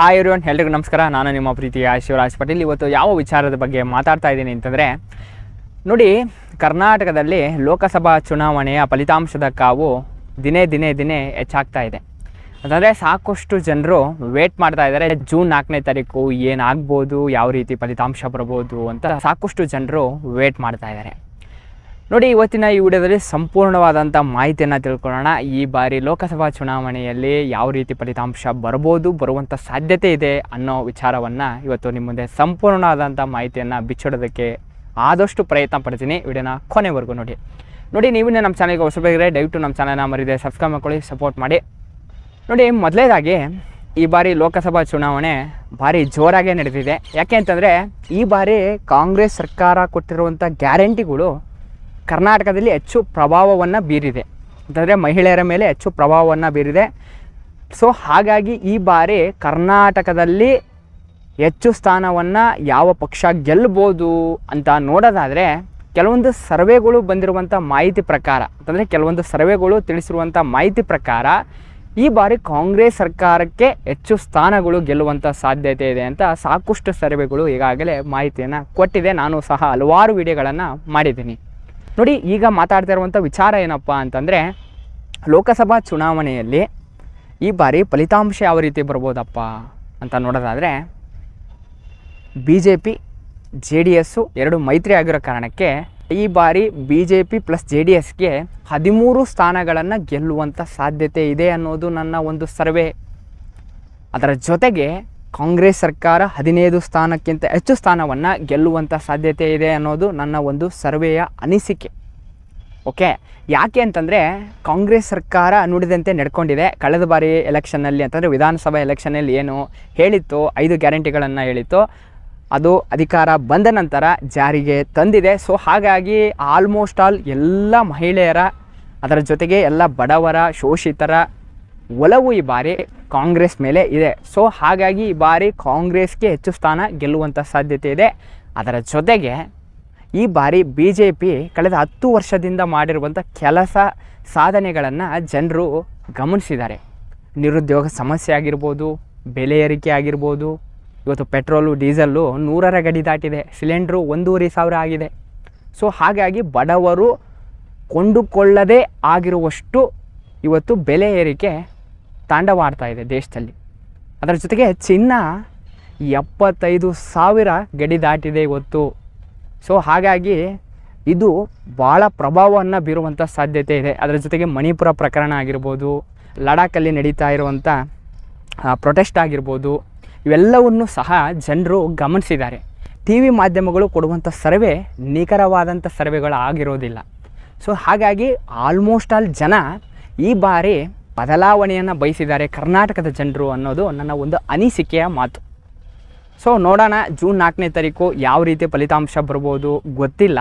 hi N ಎಲ್ರಿಗೂ ನಮಸ್ಕಾರ ನಾನು ನಿಮ್ಮ ಪ್ರೀತಿಯ ಶಿವರಾಜ್ ಪಟೇಲ್ ಇವತ್ತು ಯಾವ ವಿಚಾರದ ಬಗ್ಗೆ ಮಾತಾಡ್ತಾ ಇದ್ದೀನಿ ಅಂತಂದರೆ ನೋಡಿ ಕರ್ನಾಟಕದಲ್ಲಿ ಲೋಕಸಭಾ ಚುನಾವಣೆಯ ಫಲಿತಾಂಶದ ಕಾವು ದಿನೇ ದಿನೇ ದಿನೇ ಹೆಚ್ಚಾಗ್ತಾ ಇದೆ ಅಂತಂದರೆ ಸಾಕಷ್ಟು ಜನರು ವೇಟ್ ಮಾಡ್ತಾ ಇದ್ದಾರೆ ಜೂನ್ ನಾಲ್ಕನೇ ತಾರೀಕು ಏನಾಗ್ಬೋದು ಯಾವ ರೀತಿ ಫಲಿತಾಂಶ ಬರ್ಬೋದು ಅಂತ ಸಾಕಷ್ಟು ಜನರು ವೇಟ್ ಮಾಡ್ತಾ ಇದ್ದಾರೆ ನೋಡಿ ಇವತ್ತಿನ ಈ ವಿಡಿಯೋದಲ್ಲಿ ಸಂಪೂರ್ಣವಾದಂಥ ಮಾಹಿತಿಯನ್ನು ತಿಳ್ಕೊಳ್ಳೋಣ ಈ ಬಾರಿ ಲೋಕಸಭಾ ಚುನಾವಣೆಯಲ್ಲಿ ಯಾವ ರೀತಿ ಫಲಿತಾಂಶ ಬರ್ಬೋದು ಬರುವಂಥ ಸಾಧ್ಯತೆ ಇದೆ ಅನ್ನೋ ವಿಚಾರವನ್ನು ಇವತ್ತು ನಿಮ್ಮ ಮುಂದೆ ಸಂಪೂರ್ಣವಾದಂಥ ಮಾಹಿತಿಯನ್ನು ಬಿಚ್ಚಿಡೋದಕ್ಕೆ ಆದಷ್ಟು ಪ್ರಯತ್ನ ಪಡ್ತೀನಿ ವಿಡಿಯೋನ ಕೊನೆವರೆಗೂ ನೋಡಿ ನೋಡಿ ನೀವು ನಮ್ಮ ಚಾನಲ್ಗೆ ಹೊಸಬೇಕಿದ್ರೆ ದಯವಿಟ್ಟು ನಮ್ಮ ಚಾನಲ್ನ ಮರಿದೆ ಸಬ್ಸ್ಕ್ರೈಬ್ ಮಾಡ್ಕೊಳ್ಳಿ ಸಪೋರ್ಟ್ ಮಾಡಿ ನೋಡಿ ಮೊದಲೇದಾಗಿ ಈ ಬಾರಿ ಲೋಕಸಭಾ ಚುನಾವಣೆ ಭಾರಿ ಜೋರಾಗೇ ನಡೆದಿದೆ ಯಾಕೆ ಅಂತಂದರೆ ಈ ಬಾರಿ ಕಾಂಗ್ರೆಸ್ ಸರ್ಕಾರ ಕೊಟ್ಟಿರುವಂಥ ಗ್ಯಾರಂಟಿಗಳು ಕರ್ನಾಟಕದಲ್ಲಿ ಹೆಚ್ಚು ಪ್ರಭಾವವನ್ನು ಬೀರಿದೆ ಅಂತಂದರೆ ಮಹಿಳೆಯರ ಮೇಲೆ ಹೆಚ್ಚು ಪ್ರಭಾವವನ್ನು ಬೀರಿದೆ ಸೊ ಹಾಗಾಗಿ ಈ ಬಾರಿ ಕರ್ನಾಟಕದಲ್ಲಿ ಹೆಚ್ಚು ಸ್ಥಾನವನ್ನು ಯಾವ ಪಕ್ಷ ಗೆಲ್ಬೋದು ಅಂತ ನೋಡೋದಾದರೆ ಕೆಲವೊಂದು ಸರ್ವೆಗಳು ಬಂದಿರುವಂಥ ಮಾಹಿತಿ ಪ್ರಕಾರ ಅಂತಂದರೆ ಕೆಲವೊಂದು ಸರ್ವೆಗಳು ತಿಳಿಸಿರುವಂಥ ಮಾಹಿತಿ ಪ್ರಕಾರ ಈ ಬಾರಿ ಕಾಂಗ್ರೆಸ್ ಸರ್ಕಾರಕ್ಕೆ ಹೆಚ್ಚು ಸ್ಥಾನಗಳು ಗೆಲ್ಲುವಂಥ ಸಾಧ್ಯತೆ ಇದೆ ಅಂತ ಸಾಕಷ್ಟು ಸರ್ವೆಗಳು ಈಗಾಗಲೇ ಮಾಹಿತಿಯನ್ನು ಕೊಟ್ಟಿದೆ ನಾನು ಸಹ ಹಲವಾರು ವಿಡಿಯೋಗಳನ್ನು ಮಾಡಿದ್ದೀನಿ ನೋಡಿ ಈಗ ಮಾತಾಡ್ತಾ ಇರುವಂಥ ವಿಚಾರ ಏನಪ್ಪ ಅಂತಂದರೆ ಲೋಕಸಭಾ ಚುನಾವಣೆಯಲ್ಲಿ ಈ ಬಾರಿ ಫಲಿತಾಂಶ ಯಾವ ರೀತಿ ಬರ್ಬೋದಪ್ಪ ಅಂತ ನೋಡೋದಾದರೆ B J P J D S ಎರಡು ಮೈತ್ರಿ ಆಗಿರೋ ಕಾರಣಕ್ಕೆ ಈ ಬಾರಿ B J P plus J D ಎಸ್ಗೆ ಹದಿಮೂರು ಸ್ಥಾನಗಳನ್ನು ಗೆಲ್ಲುವಂಥ ಸಾಧ್ಯತೆ ಇದೆ ಅನ್ನೋದು ನನ್ನ ಒಂದು ಸರ್ವೆ ಅದರ ಜೊತೆಗೆ ಕಾಂಗ್ರೆಸ್ ಸರ್ಕಾರ ಹದಿನೈದು ಸ್ಥಾನಕ್ಕಿಂತ ಹೆಚ್ಚು ಸ್ಥಾನವನ್ನು ಗೆಲ್ಲುವಂಥ ಸಾಧ್ಯತೆ ಇದೆ ಅನ್ನೋದು ನನ್ನ ಒಂದು ಸರ್ವೆಯ ಅನಿಸಿಕೆ ಓಕೆ ಯಾಕೆ ಅಂತಂದರೆ ಕಾಂಗ್ರೆಸ್ ಸರ್ಕಾರ ನುಡಿದಂತೆ ನಡ್ಕೊಂಡಿದೆ ಕಳೆದ ಬಾರಿ ಎಲೆಕ್ಷನ್ನಲ್ಲಿ ಅಂತಂದರೆ ವಿಧಾನಸಭಾ ಎಲೆಕ್ಷನಲ್ಲಿ ಏನು ಹೇಳಿತ್ತು ಐದು ಗ್ಯಾರಂಟಿಗಳನ್ನು ಹೇಳಿತ್ತು ಅದು ಅಧಿಕಾರ ಬಂದ ನಂತರ ಜಾರಿಗೆ ತಂದಿದೆ ಸೊ ಹಾಗಾಗಿ ಆಲ್ಮೋಸ್ಟ್ ಆಲ್ ಎಲ್ಲ ಮಹಿಳೆಯರ ಅದರ ಜೊತೆಗೆ ಎಲ್ಲ ಬಡವರ ಶೋಷಿತರ ಒಲವು ಈ ಬಾರಿ ಕಾಂಗ್ರೆಸ್ ಮೇಲೆ ಇದೆ ಸೊ ಹಾಗಾಗಿ ಈ ಬಾರಿ ಕಾಂಗ್ರೆಸ್ಗೆ ಹೆಚ್ಚು ಸ್ಥಾನ ಗೆಲ್ಲುವಂಥ ಸಾಧ್ಯತೆ ಇದೆ ಅದರ ಜೊತೆಗೆ ಈ ಬಾರಿ ಬಿ ಜೆ ಪಿ ಕಳೆದ ಹತ್ತು ವರ್ಷದಿಂದ ಮಾಡಿರುವಂಥ ಕೆಲಸ ಸಾಧನೆಗಳನ್ನು ಜನರು ಗಮನಿಸಿದ್ದಾರೆ ನಿರುದ್ಯೋಗ ಸಮಸ್ಯೆ ಆಗಿರ್ಬೋದು ಬೆಲೆ ಏರಿಕೆ ಆಗಿರ್ಬೋದು ಇವತ್ತು ಪೆಟ್ರೋಲು ಡೀಸೆಲ್ಲು ನೂರರ ಗಡಿ ದಾಟಿದೆ ಸಿಲಿಂಡ್ರು ಒಂದೂವರೆ ಸಾವಿರ ಆಗಿದೆ ಸೊ ಹಾಗಾಗಿ ಬಡವರು ಕೊಂಡುಕೊಳ್ಳದೇ ಆಗಿರುವಷ್ಟು ಇವತ್ತು ಬೆಲೆ ಏರಿಕೆ ತಾಂಡವಾಡ್ತಾ ಇದೆ ದೇಶದಲ್ಲಿ ಅದರ ಜೊತೆಗೆ ಚಿನ್ನ ಎಪ್ಪತ್ತೈದು ಸಾವಿರ ಗಡಿ ದಾಟಿದೆ ಇವತ್ತು ಸೊ ಹಾಗಾಗಿ ಇದು ಭಾಳ ಪ್ರಭಾವವನ್ನು ಬೀರುವಂಥ ಸಾಧ್ಯತೆ ಇದೆ ಅದರ ಜೊತೆಗೆ ಮಣಿಪುರ ಪ್ರಕರಣ ಆಗಿರ್ಬೋದು ಲಡಾಖಲ್ಲಿ ನಡೀತಾ ಇರುವಂಥ ಪ್ರೊಟೆಸ್ಟ್ ಆಗಿರ್ಬೋದು ಇವೆಲ್ಲವನ್ನು ಸಹ ಜನರು ಗಮನಿಸಿದ್ದಾರೆ ಟಿ ವಿ ಮಾಧ್ಯಮಗಳು ಕೊಡುವಂಥ ಸರ್ವೆ ನಿಖರವಾದಂಥ ಸರ್ವೆಗಳು ಆಗಿರೋದಿಲ್ಲ ಸೊ ಹಾಗಾಗಿ ಆಲ್ಮೋಸ್ಟ್ ಆಲ್ ಜನ ಈ ಬಾರಿ ಬದಲಾವಣೆಯನ್ನು ಬಯಸಿದ್ದಾರೆ ಕರ್ನಾಟಕದ ಜನರು ಅನ್ನೋದು ನನ್ನ ಒಂದು ಅನಿಸಿಕೆಯ ಮಾತು ಸೊ ನೋಡೋಣ ಜೂನ್ ನಾಲ್ಕನೇ ತಾರೀಕು ಯಾವ ರೀತಿ ಫಲಿತಾಂಶ ಬರ್ಬೋದು ಗೊತ್ತಿಲ್ಲ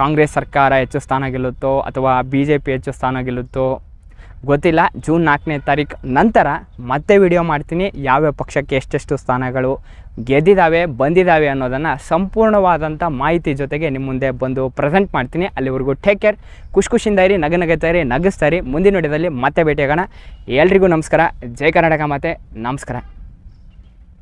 ಕಾಂಗ್ರೆಸ್ ಸರ್ಕಾರ ಹೆಚ್ಚು ಸ್ಥಾನ ಗೆಲ್ಲುತ್ತೋ ಅಥವಾ ಬಿ ಜೆ ಪಿ ಹೆಚ್ಚು ಸ್ಥಾನ ಗೆಲ್ಲುತ್ತೋ ಗೊತ್ತಿಲ್ಲ ಜೂನ್ ನಾಲ್ಕನೇ ತಾರೀಕು ನಂತರ ಮತ್ತೆ ವಿಡಿಯೋ ಮಾಡ್ತೀನಿ ಯಾವ್ಯಾವ ಪಕ್ಷಕ್ಕೆ ಎಷ್ಟೆಷ್ಟು ಸ್ಥಾನಗಳು ಗೆದ್ದಿದ್ದಾವೆ ಬಂದಿದ್ದಾವೆ ಅನ್ನೋದನ್ನು ಸಂಪೂರ್ಣವಾದಂಥ ಮಾಹಿತಿ ಜೊತೆಗೆ ನಿಮ್ಮ ಮುಂದೆ ಬಂದು ಪ್ರೆಸೆಂಟ್ ಮಾಡ್ತೀನಿ ಅಲ್ಲಿವರೆಗೂ ಟೇಕ್ ಕೇರ್ ಖುಷಿ ಖುಷಿಯಿಂದ ಇರಿ ನಗ ನಗತಾ ಇರಿ ಇರಿ ಮುಂದಿನ ವಿಡಿಯೋದಲ್ಲಿ ಮತ್ತೆ ಭೇಟಿಯಾಗೋಣ ಎಲ್ರಿಗೂ ನಮಸ್ಕಾರ ಜೈ ಕರ್ನಾಟಕ ಮಾತೆ ನಮಸ್ಕಾರ